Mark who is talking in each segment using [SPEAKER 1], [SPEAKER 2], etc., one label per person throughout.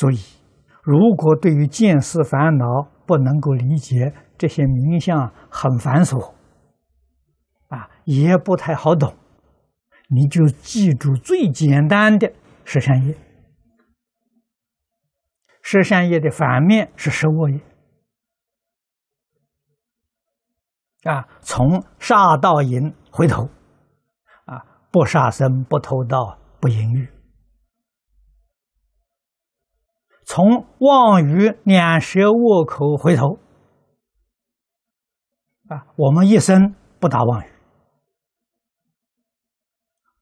[SPEAKER 1] 所以，如果对于见思烦恼不能够理解，这些名相很繁琐，啊，也不太好懂，你就记住最简单的十善业。十善业的反面是十恶业，啊，从杀到淫回头，啊，不杀生，不偷盗，不淫欲。从妄语、碾舌、握口回头，啊，我们一生不打妄语，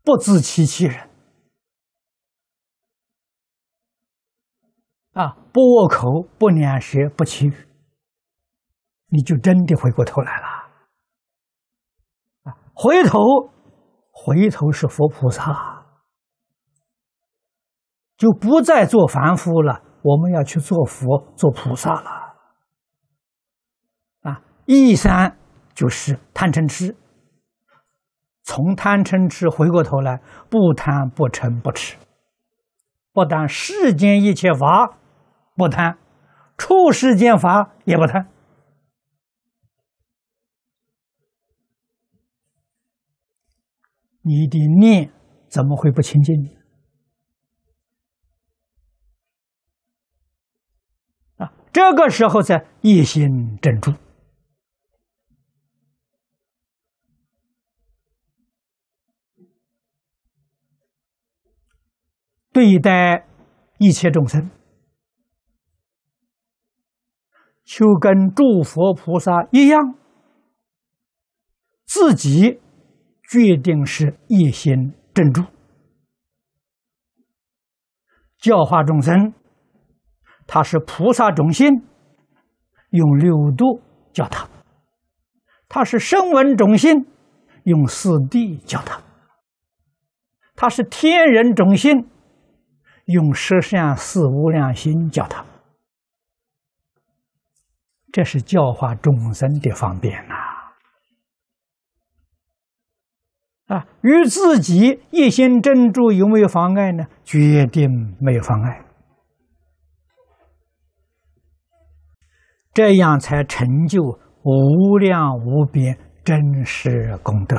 [SPEAKER 1] 不自欺欺人，啊，不握口，不舔舌，不欺语，你就真的回过头来了，啊，回头，回头是佛菩萨，就不再做凡夫了。我们要去做佛、做菩萨了啊！一三就是贪嗔痴，从贪嗔痴回过头来，不贪、不嗔、不痴。不但世间一切法不贪，处世间法也不贪。你的念怎么会不清净呢？这个时候，才一心正住，对待一切众生，就跟诸佛菩萨一样，自己决定是一心正住，教化众生。他是菩萨种心，用六度教他；他是声闻种心，用四谛教他；他是天人种心，用十善四无量心教他。这是教化众生的方便呐！啊，与自己一心正住有没有妨碍呢？决定没有妨碍。这样才成就无量无边真实功德。